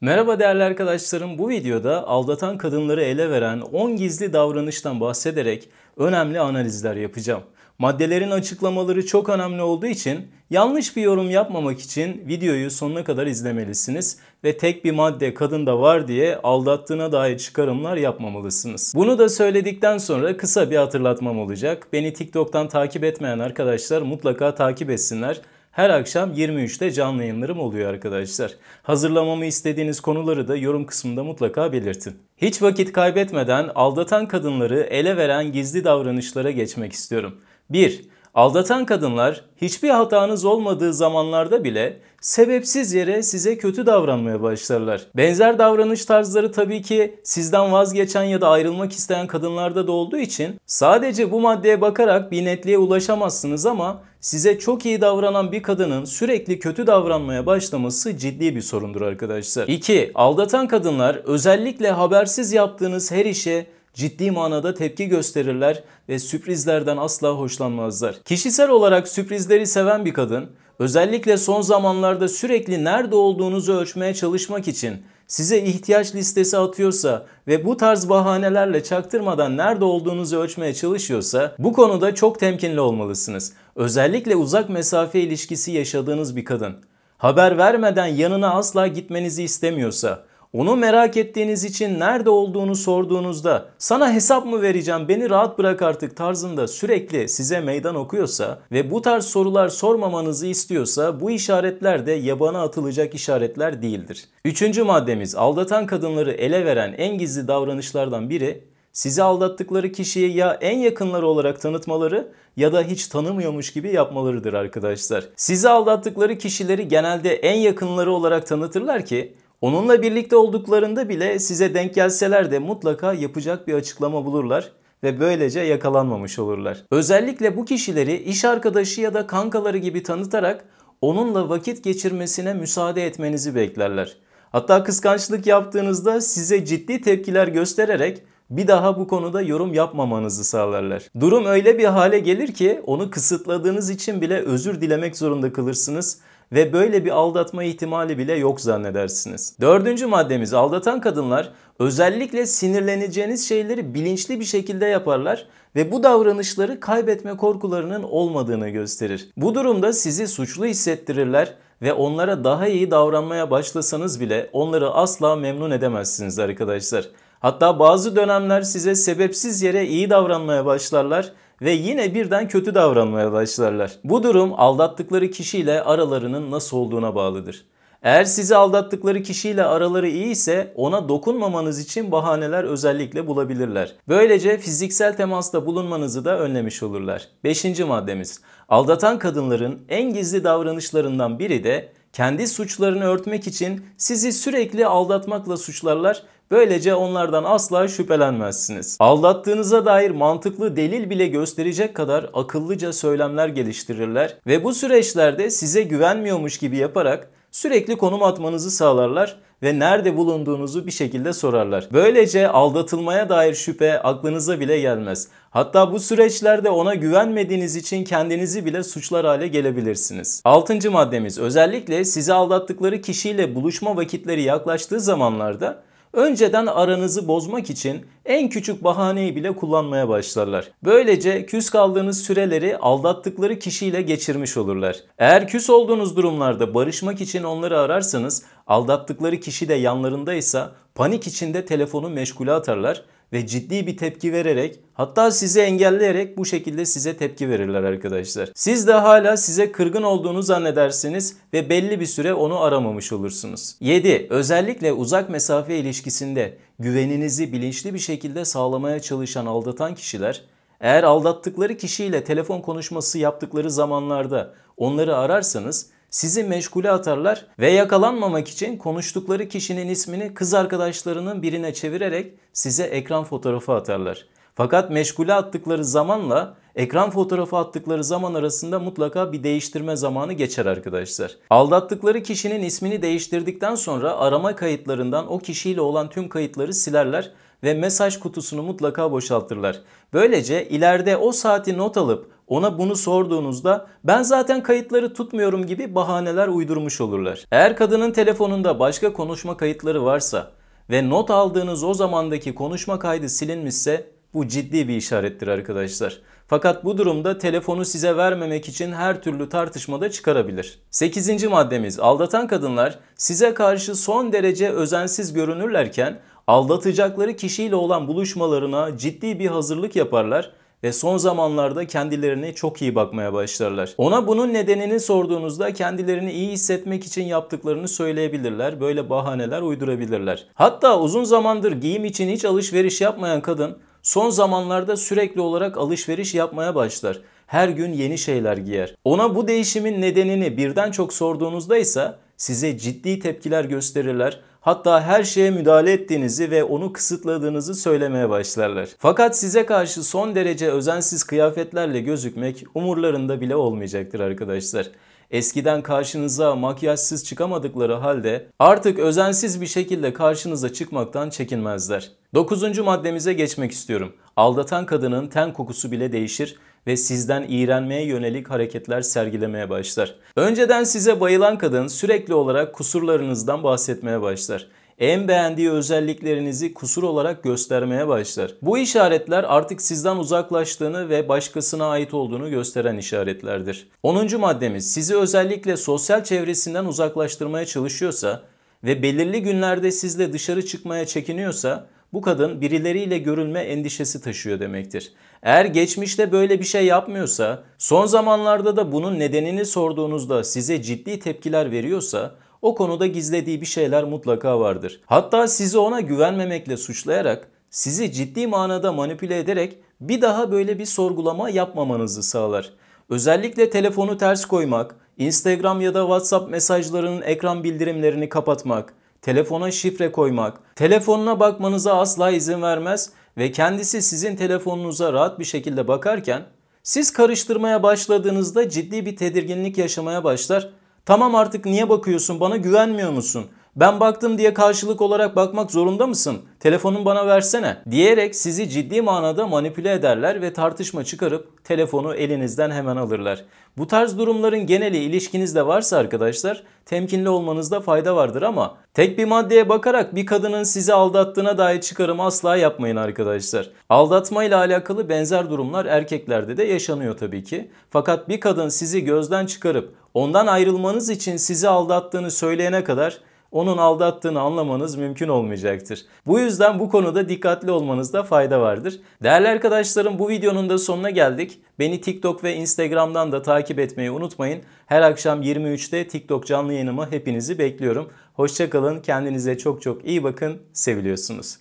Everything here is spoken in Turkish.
Merhaba değerli arkadaşlarım. Bu videoda aldatan kadınları ele veren 10 gizli davranıştan bahsederek önemli analizler yapacağım. Maddelerin açıklamaları çok önemli olduğu için yanlış bir yorum yapmamak için videoyu sonuna kadar izlemelisiniz ve tek bir madde kadında var diye aldattığına dair çıkarımlar yapmamalısınız. Bunu da söyledikten sonra kısa bir hatırlatmam olacak. Beni TikTok'tan takip etmeyen arkadaşlar mutlaka takip etsinler. Her akşam 23'te canlı yayınlarım oluyor arkadaşlar. Hazırlamamı istediğiniz konuları da yorum kısmında mutlaka belirtin. Hiç vakit kaybetmeden aldatan kadınları ele veren gizli davranışlara geçmek istiyorum. 1. Aldatan kadınlar hiçbir hatanız olmadığı zamanlarda bile sebepsiz yere size kötü davranmaya başlarlar. Benzer davranış tarzları tabii ki sizden vazgeçen ya da ayrılmak isteyen kadınlarda da olduğu için sadece bu maddeye bakarak bir netliğe ulaşamazsınız ama size çok iyi davranan bir kadının sürekli kötü davranmaya başlaması ciddi bir sorundur arkadaşlar. 2. Aldatan kadınlar özellikle habersiz yaptığınız her işe ciddi manada tepki gösterirler ve sürprizlerden asla hoşlanmazlar. Kişisel olarak sürprizleri seven bir kadın, özellikle son zamanlarda sürekli nerede olduğunuzu ölçmeye çalışmak için size ihtiyaç listesi atıyorsa ve bu tarz bahanelerle çaktırmadan nerede olduğunuzu ölçmeye çalışıyorsa bu konuda çok temkinli olmalısınız. Özellikle uzak mesafe ilişkisi yaşadığınız bir kadın. Haber vermeden yanına asla gitmenizi istemiyorsa, onu merak ettiğiniz için nerede olduğunu sorduğunuzda sana hesap mı vereceğim beni rahat bırak artık tarzında sürekli size meydan okuyorsa ve bu tarz sorular sormamanızı istiyorsa bu işaretler de yabana atılacak işaretler değildir. Üçüncü maddemiz aldatan kadınları ele veren en gizli davranışlardan biri sizi aldattıkları kişiyi ya en yakınları olarak tanıtmaları ya da hiç tanımıyormuş gibi yapmalarıdır arkadaşlar. Sizi aldattıkları kişileri genelde en yakınları olarak tanıtırlar ki Onunla birlikte olduklarında bile size denk gelseler de mutlaka yapacak bir açıklama bulurlar ve böylece yakalanmamış olurlar. Özellikle bu kişileri iş arkadaşı ya da kankaları gibi tanıtarak onunla vakit geçirmesine müsaade etmenizi beklerler. Hatta kıskançlık yaptığınızda size ciddi tepkiler göstererek bir daha bu konuda yorum yapmamanızı sağlarlar. Durum öyle bir hale gelir ki onu kısıtladığınız için bile özür dilemek zorunda kalırsınız ve böyle bir aldatma ihtimali bile yok zannedersiniz. Dördüncü maddemiz aldatan kadınlar özellikle sinirleneceğiniz şeyleri bilinçli bir şekilde yaparlar ve bu davranışları kaybetme korkularının olmadığını gösterir. Bu durumda sizi suçlu hissettirirler ve onlara daha iyi davranmaya başlasanız bile onları asla memnun edemezsiniz arkadaşlar. Hatta bazı dönemler size sebepsiz yere iyi davranmaya başlarlar ve yine birden kötü davranmaya başlarlar. Bu durum aldattıkları kişiyle aralarının nasıl olduğuna bağlıdır. Eğer sizi aldattıkları kişiyle araları iyi ise ona dokunmamanız için bahaneler özellikle bulabilirler. Böylece fiziksel temasta bulunmanızı da önlemiş olurlar. 5. maddemiz. Aldatan kadınların en gizli davranışlarından biri de kendi suçlarını örtmek için sizi sürekli aldatmakla suçlarlar. Böylece onlardan asla şüphelenmezsiniz. Aldattığınıza dair mantıklı delil bile gösterecek kadar akıllıca söylemler geliştirirler ve bu süreçlerde size güvenmiyormuş gibi yaparak sürekli konum atmanızı sağlarlar ve nerede bulunduğunuzu bir şekilde sorarlar. Böylece aldatılmaya dair şüphe aklınıza bile gelmez. Hatta bu süreçlerde ona güvenmediğiniz için kendinizi bile suçlar hale gelebilirsiniz. 6. maddemiz özellikle sizi aldattıkları kişiyle buluşma vakitleri yaklaştığı zamanlarda Önceden aranızı bozmak için en küçük bahaneyi bile kullanmaya başlarlar. Böylece küs kaldığınız süreleri aldattıkları kişiyle geçirmiş olurlar. Eğer küs olduğunuz durumlarda barışmak için onları ararsanız aldattıkları kişi de yanlarındaysa panik içinde telefonu meşgule atarlar ve ciddi bir tepki vererek hatta sizi engelleyerek bu şekilde size tepki verirler arkadaşlar. Siz de hala size kırgın olduğunu zannedersiniz ve belli bir süre onu aramamış olursunuz. 7. Özellikle uzak mesafe ilişkisinde güveninizi bilinçli bir şekilde sağlamaya çalışan aldatan kişiler eğer aldattıkları kişiyle telefon konuşması yaptıkları zamanlarda onları ararsanız sizi meşgule atarlar ve yakalanmamak için konuştukları kişinin ismini kız arkadaşlarının birine çevirerek size ekran fotoğrafı atarlar. Fakat meşgule attıkları zamanla ekran fotoğrafı attıkları zaman arasında mutlaka bir değiştirme zamanı geçer arkadaşlar. Aldattıkları kişinin ismini değiştirdikten sonra arama kayıtlarından o kişiyle olan tüm kayıtları silerler ve mesaj kutusunu mutlaka boşaltırlar. Böylece ileride o saati not alıp ona bunu sorduğunuzda ben zaten kayıtları tutmuyorum gibi bahaneler uydurmuş olurlar. Eğer kadının telefonunda başka konuşma kayıtları varsa ve not aldığınız o zamandaki konuşma kaydı silinmişse bu ciddi bir işarettir arkadaşlar. Fakat bu durumda telefonu size vermemek için her türlü tartışmada çıkarabilir. 8. maddemiz aldatan kadınlar size karşı son derece özensiz görünürlerken aldatacakları kişiyle olan buluşmalarına ciddi bir hazırlık yaparlar ve son zamanlarda kendilerine çok iyi bakmaya başlarlar. Ona bunun nedenini sorduğunuzda kendilerini iyi hissetmek için yaptıklarını söyleyebilirler. Böyle bahaneler uydurabilirler. Hatta uzun zamandır giyim için hiç alışveriş yapmayan kadın son zamanlarda sürekli olarak alışveriş yapmaya başlar. Her gün yeni şeyler giyer. Ona bu değişimin nedenini birden çok sorduğunuzda ise size ciddi tepkiler gösterirler hatta her şeye müdahale ettiğinizi ve onu kısıtladığınızı söylemeye başlarlar. Fakat size karşı son derece özensiz kıyafetlerle gözükmek umurlarında bile olmayacaktır arkadaşlar. Eskiden karşınıza makyajsız çıkamadıkları halde artık özensiz bir şekilde karşınıza çıkmaktan çekinmezler. Dokuzuncu maddemize geçmek istiyorum. Aldatan kadının ten kokusu bile değişir ve sizden iğrenmeye yönelik hareketler sergilemeye başlar. Önceden size bayılan kadın sürekli olarak kusurlarınızdan bahsetmeye başlar en beğendiği özelliklerinizi kusur olarak göstermeye başlar. Bu işaretler artık sizden uzaklaştığını ve başkasına ait olduğunu gösteren işaretlerdir. 10. maddemiz sizi özellikle sosyal çevresinden uzaklaştırmaya çalışıyorsa ve belirli günlerde sizle dışarı çıkmaya çekiniyorsa bu kadın birileriyle görülme endişesi taşıyor demektir. Eğer geçmişte böyle bir şey yapmıyorsa, son zamanlarda da bunun nedenini sorduğunuzda size ciddi tepkiler veriyorsa o konuda gizlediği bir şeyler mutlaka vardır. Hatta sizi ona güvenmemekle suçlayarak sizi ciddi manada manipüle ederek bir daha böyle bir sorgulama yapmamanızı sağlar. Özellikle telefonu ters koymak, Instagram ya da WhatsApp mesajlarının ekran bildirimlerini kapatmak, telefona şifre koymak, telefonuna bakmanıza asla izin vermez ve kendisi sizin telefonunuza rahat bir şekilde bakarken siz karıştırmaya başladığınızda ciddi bir tedirginlik yaşamaya başlar. Tamam artık niye bakıyorsun bana güvenmiyor musun? ben baktım diye karşılık olarak bakmak zorunda mısın? Telefonun bana versene diyerek sizi ciddi manada manipüle ederler ve tartışma çıkarıp telefonu elinizden hemen alırlar. Bu tarz durumların geneli ilişkinizde varsa arkadaşlar temkinli olmanızda fayda vardır ama tek bir maddeye bakarak bir kadının sizi aldattığına dair çıkarım asla yapmayın arkadaşlar. Aldatma ile alakalı benzer durumlar erkeklerde de yaşanıyor tabii ki. Fakat bir kadın sizi gözden çıkarıp ondan ayrılmanız için sizi aldattığını söyleyene kadar onun aldattığını anlamanız mümkün olmayacaktır. Bu yüzden bu konuda dikkatli olmanızda fayda vardır. Değerli arkadaşlarım bu videonun da sonuna geldik. Beni TikTok ve Instagram'dan da takip etmeyi unutmayın. Her akşam 23'te TikTok canlı yayınıma hepinizi bekliyorum. Hoşçakalın, kendinize çok çok iyi bakın, seviliyorsunuz.